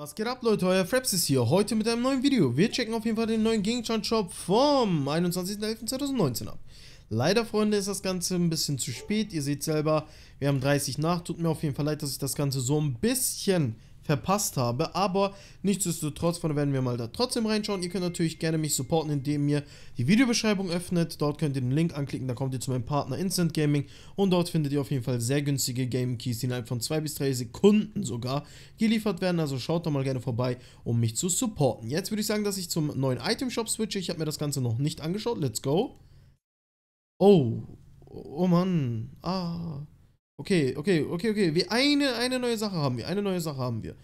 Was geht ab Leute, euer Fraps ist hier, heute mit einem neuen Video. Wir checken auf jeden Fall den neuen Gegenstand-Shop vom 21.11.2019 ab. Leider Freunde ist das Ganze ein bisschen zu spät, ihr seht selber, wir haben 30 nach, tut mir auf jeden Fall leid, dass ich das Ganze so ein bisschen verpasst habe. Aber nichtsdestotrotz, von werden wir mal da trotzdem reinschauen. Ihr könnt natürlich gerne mich supporten, indem ihr die Videobeschreibung öffnet. Dort könnt ihr den Link anklicken, da kommt ihr zu meinem Partner Instant Gaming. Und dort findet ihr auf jeden Fall sehr günstige Game Keys, die innerhalb von 2 bis 3 Sekunden sogar geliefert werden. Also schaut da mal gerne vorbei, um mich zu supporten. Jetzt würde ich sagen, dass ich zum neuen Item Shop switche. Ich habe mir das Ganze noch nicht angeschaut. Let's go. Oh. Oh Mann. Ah. Okay, okay, okay, okay. Wir eine, eine neue Sache haben wir. Eine neue Sache haben wir.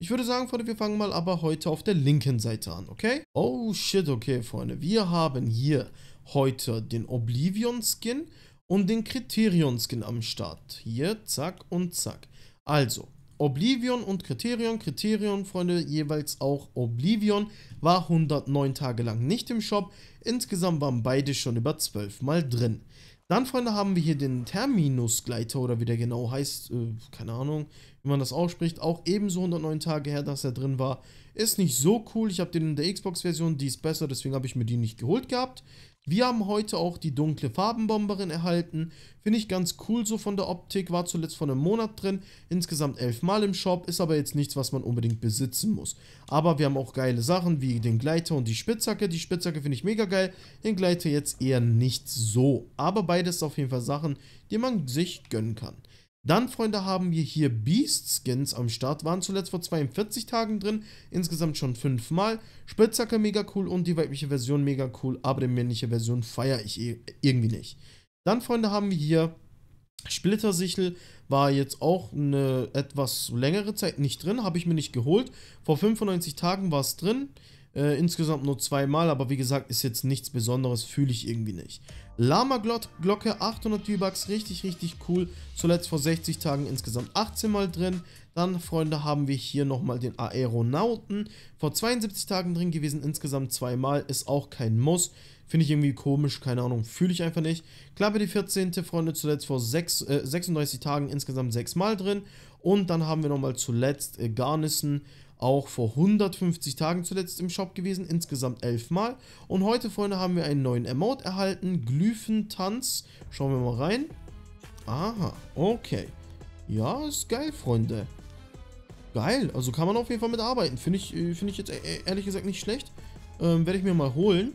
Ich würde sagen, Freunde, wir fangen mal aber heute auf der linken Seite an, okay? Oh shit, okay, Freunde. Wir haben hier heute den Oblivion-Skin und den Criterion-Skin am Start. Hier, zack und zack. Also, Oblivion und Criterion. Criterion, Freunde, jeweils auch Oblivion, war 109 Tage lang nicht im Shop. Insgesamt waren beide schon über 12 Mal drin. Dann, Freunde, haben wir hier den Terminus-Gleiter oder wie der genau heißt, äh, keine Ahnung, wie man das ausspricht. Auch ebenso 109 Tage her, dass er drin war. Ist nicht so cool. Ich habe den in der Xbox-Version, die ist besser, deswegen habe ich mir die nicht geholt gehabt. Wir haben heute auch die dunkle Farbenbomberin erhalten. Finde ich ganz cool so von der Optik. War zuletzt vor einem Monat drin. Insgesamt elfmal im Shop. Ist aber jetzt nichts, was man unbedingt besitzen muss. Aber wir haben auch geile Sachen wie den Gleiter und die Spitzhacke. Die Spitzhacke finde ich mega geil. Den Gleiter jetzt eher nicht so. Aber beides auf jeden Fall Sachen, die man sich gönnen kann. Dann, Freunde, haben wir hier Beast Skins am Start. Waren zuletzt vor 42 Tagen drin. Insgesamt schon fünfmal. Spitzhacke mega cool und die weibliche Version mega cool. Aber die männliche Version feiere ich eh irgendwie nicht. Dann, Freunde, haben wir hier Splittersichel. War jetzt auch eine etwas längere Zeit nicht drin. Habe ich mir nicht geholt. Vor 95 Tagen war es drin. Äh, insgesamt nur zweimal, aber wie gesagt, ist jetzt nichts Besonderes, fühle ich irgendwie nicht. Lama-Glocke, 800 V-Bucks, richtig, richtig cool. Zuletzt vor 60 Tagen insgesamt 18 Mal drin. Dann, Freunde, haben wir hier nochmal den Aeronauten. Vor 72 Tagen drin gewesen, insgesamt zweimal, ist auch kein Muss. Finde ich irgendwie komisch, keine Ahnung, fühle ich einfach nicht. Klappe die 14. Freunde, zuletzt vor 6, äh, 36 Tagen insgesamt 6 Mal drin. Und dann haben wir nochmal zuletzt äh, Garnissen auch vor 150 Tagen zuletzt im Shop gewesen, insgesamt 11 Mal. Und heute, Freunde, haben wir einen neuen Emote erhalten, Glyphentanz. Schauen wir mal rein. Aha, okay. Ja, ist geil, Freunde. Geil, also kann man auf jeden Fall mitarbeiten. Finde ich, äh, find ich jetzt äh, ehrlich gesagt nicht schlecht. Ähm, Werde ich mir mal holen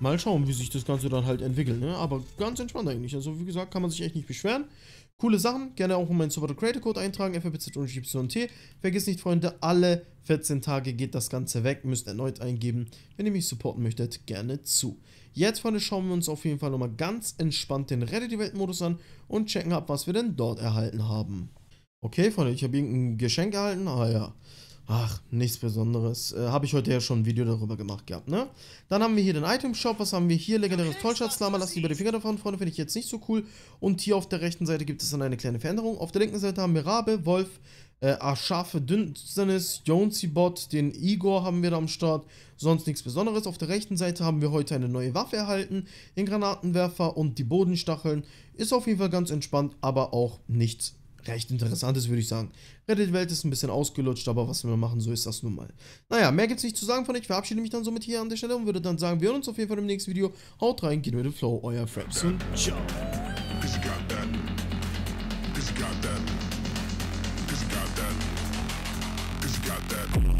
mal schauen, wie sich das Ganze dann halt entwickelt. Ne? Aber ganz entspannt eigentlich. Also wie gesagt, kann man sich echt nicht beschweren. Coole Sachen. Gerne auch meinen Supporter Creator Code eintragen. FABZ-YT. Vergiss nicht, Freunde, alle 14 Tage geht das Ganze weg. Müsst erneut eingeben. Wenn ihr mich supporten möchtet, gerne zu. Jetzt, Freunde, schauen wir uns auf jeden Fall nochmal ganz entspannt den Reddit Welt-Modus an und checken ab, was wir denn dort erhalten haben. Okay, Freunde, ich habe irgendein Geschenk erhalten. Ah ja. Ach, nichts Besonderes. Äh, habe ich heute ja schon ein Video darüber gemacht gehabt, ne? Dann haben wir hier den Item Shop. Was haben wir hier? Legendäres Tollschatzlama. Lass lieber die Finger davon, Freunde. Finde ich jetzt nicht so cool. Und hier auf der rechten Seite gibt es dann eine kleine Veränderung. Auf der linken Seite haben wir Rabe, Wolf, äh, Aschafe Dünsternis, Jonesy-Bot, den Igor haben wir da am Start. Sonst nichts Besonderes. Auf der rechten Seite haben wir heute eine neue Waffe erhalten, den Granatenwerfer und die Bodenstacheln. Ist auf jeden Fall ganz entspannt, aber auch nichts recht interessant ist, würde ich sagen. Reddit-Welt ist ein bisschen ausgelutscht, aber was wir machen, so ist das nun mal. Naja, mehr gibt es nicht zu sagen von euch. Ich verabschiede mich dann somit hier an der Stelle und würde dann sagen, wir hören uns auf jeden Fall im nächsten Video. Haut rein, geht mit dem Flow, euer Fraps und ciao. got that.